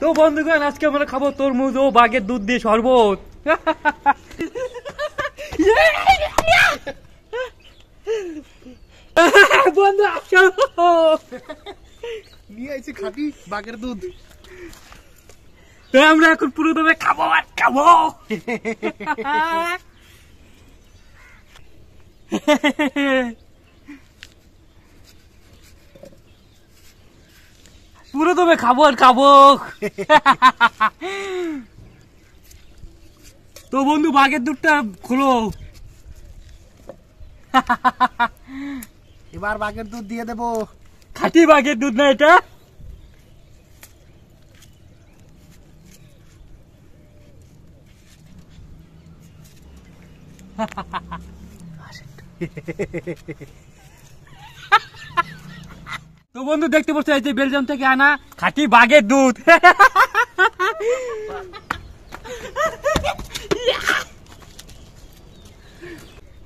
তো বন্ধুগণ আজকে আমরা খাবো তরমুজ ও বাঘের দুধ দিয়ে শরবত বন্ধু নিয়ে খাবি বাঘের দুধ আমরা এখন পুরো তবে খাবো আর খাবো পুরো তবে খাবো আর খাবো তো বন্ধু বাঘের দুধটা খোলো এবার বাঘের দুধ দিয়ে দেবো খাঁটি বাঘের দুধ না এটা তো বন্ধু দেখতে পাচ্ছ এই যে বেলজিয়াম থেকে আনা খাঁটি বাঘের দুধ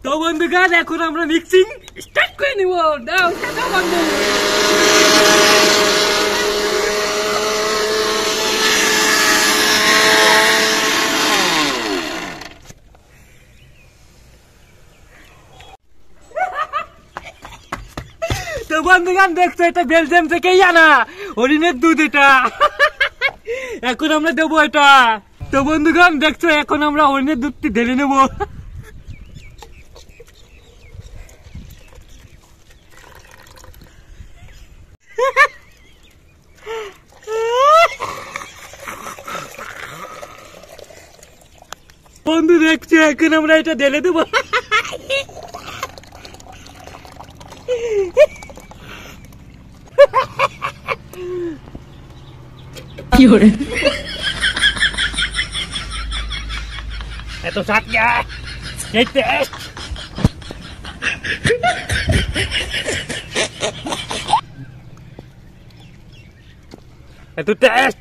তো বন্ধু গাছ এখন আমরা মিক্সিং স্টার্ট করে নিব দাও বন্ধু তো বন্ধুগান দেখছো এটা বেলজিয়াম থেকে আনা হরিণের দুধ এটা এখন আমরা দেবো এটা তো বন্ধুগান দেখছো এখন আমরা হরিণের দুধটি ঢেলে নেবো বন্ধু দেখছো এখন আমরা এটা ঢেলে দেবো 有人。哎，都啥呀？谁的？哎，都的。